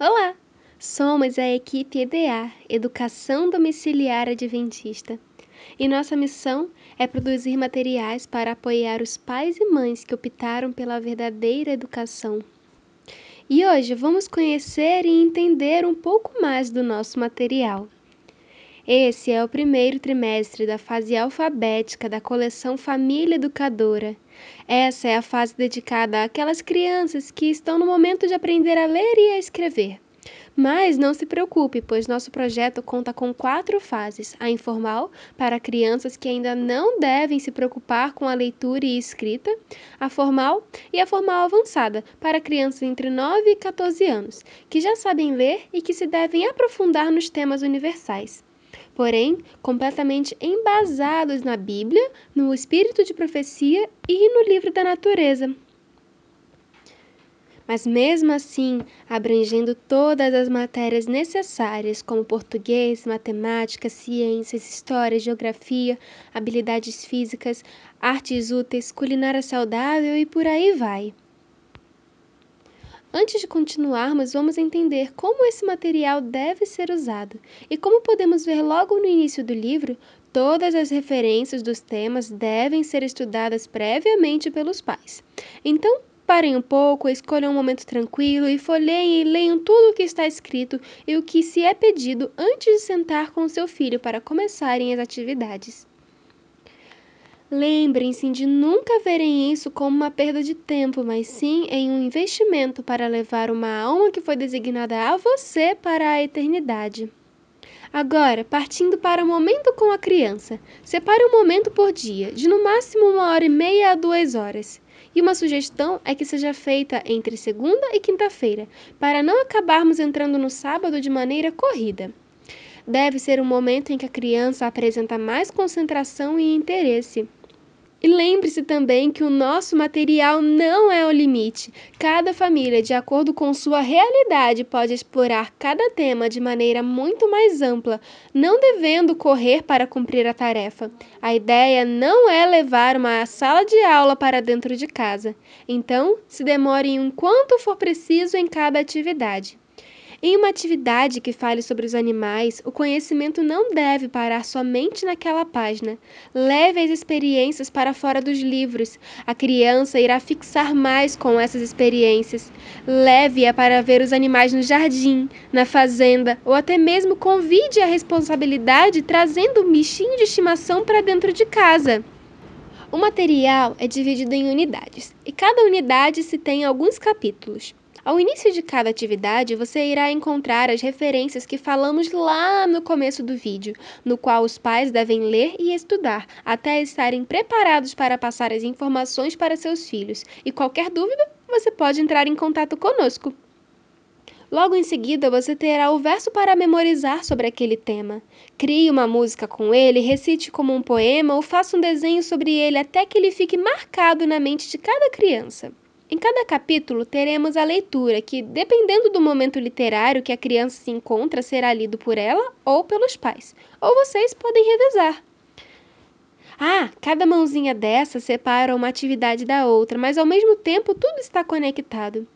Olá! Somos a equipe EDA, Educação Domiciliar Adventista, e nossa missão é produzir materiais para apoiar os pais e mães que optaram pela verdadeira educação. E hoje vamos conhecer e entender um pouco mais do nosso material. Esse é o primeiro trimestre da fase alfabética da coleção Família Educadora essa é a fase dedicada àquelas crianças que estão no momento de aprender a ler e a escrever. Mas não se preocupe, pois nosso projeto conta com quatro fases: a informal, para crianças que ainda não devem se preocupar com a leitura e escrita, a formal e a formal avançada, para crianças entre 9 e 14 anos, que já sabem ler e que se devem aprofundar nos temas universais porém completamente embasados na Bíblia, no espírito de profecia e no livro da natureza. Mas mesmo assim, abrangendo todas as matérias necessárias, como português, matemática, ciências, história, geografia, habilidades físicas, artes úteis, culinária saudável e por aí vai. Antes de continuarmos, vamos entender como esse material deve ser usado e como podemos ver logo no início do livro, todas as referências dos temas devem ser estudadas previamente pelos pais. Então, Parem um pouco, escolham um momento tranquilo e folheiem e leiam tudo o que está escrito e o que se é pedido antes de sentar com o seu filho para começarem as atividades. Lembrem-se de nunca verem isso como uma perda de tempo, mas sim em um investimento para levar uma alma que foi designada a você para a eternidade. Agora, partindo para o momento com a criança. Separe um momento por dia, de no máximo uma hora e meia a duas horas. E uma sugestão é que seja feita entre segunda e quinta-feira, para não acabarmos entrando no sábado de maneira corrida. Deve ser um momento em que a criança apresenta mais concentração e interesse. E lembre-se também que o nosso material não é o limite. Cada família, de acordo com sua realidade, pode explorar cada tema de maneira muito mais ampla, não devendo correr para cumprir a tarefa. A ideia não é levar uma sala de aula para dentro de casa. Então, se demorem um quanto for preciso em cada atividade. Em uma atividade que fale sobre os animais, o conhecimento não deve parar somente naquela página. Leve as experiências para fora dos livros. A criança irá fixar mais com essas experiências. Leve-a para ver os animais no jardim, na fazenda ou até mesmo convide a responsabilidade trazendo um bichinho de estimação para dentro de casa. O material é dividido em unidades e cada unidade se tem alguns capítulos. Ao início de cada atividade, você irá encontrar as referências que falamos lá no começo do vídeo, no qual os pais devem ler e estudar até estarem preparados para passar as informações para seus filhos. E qualquer dúvida, você pode entrar em contato conosco. Logo em seguida, você terá o verso para memorizar sobre aquele tema. Crie uma música com ele, recite como um poema ou faça um desenho sobre ele até que ele fique marcado na mente de cada criança. Em cada capítulo teremos a leitura que, dependendo do momento literário que a criança se encontra, será lido por ela ou pelos pais. Ou vocês podem revezar. Ah, cada mãozinha dessa separa uma atividade da outra, mas ao mesmo tempo tudo está conectado.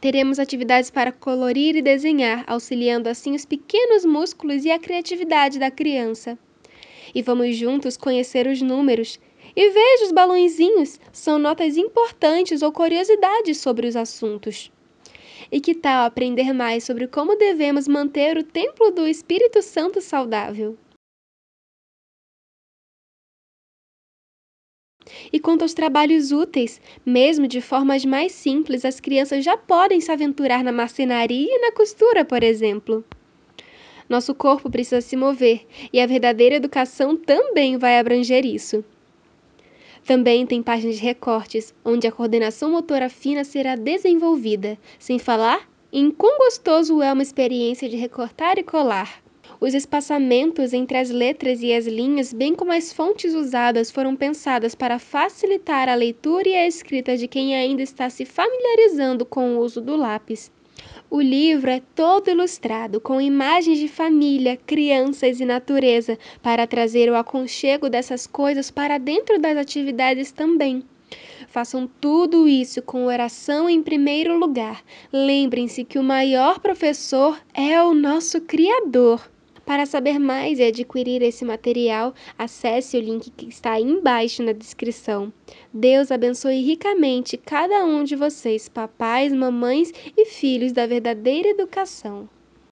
Teremos atividades para colorir e desenhar, auxiliando assim os pequenos músculos e a criatividade da criança. E vamos juntos conhecer os números, e veja os balõezinhos, são notas importantes ou curiosidades sobre os assuntos. E que tal aprender mais sobre como devemos manter o templo do Espírito Santo saudável? E quanto aos trabalhos úteis, mesmo de formas mais simples, as crianças já podem se aventurar na marcenaria e na costura, por exemplo. Nosso corpo precisa se mover e a verdadeira educação também vai abranger isso. Também tem páginas de recortes, onde a coordenação motora fina será desenvolvida, sem falar em quão gostoso é uma experiência de recortar e colar. Os espaçamentos entre as letras e as linhas, bem como as fontes usadas, foram pensadas para facilitar a leitura e a escrita de quem ainda está se familiarizando com o uso do lápis. O livro é todo ilustrado com imagens de família, crianças e natureza, para trazer o aconchego dessas coisas para dentro das atividades também. Façam tudo isso com oração em primeiro lugar. Lembrem-se que o maior professor é o nosso Criador. Para saber mais e adquirir esse material, acesse o link que está aí embaixo na descrição. Deus abençoe ricamente cada um de vocês, papais, mamães e filhos da verdadeira educação.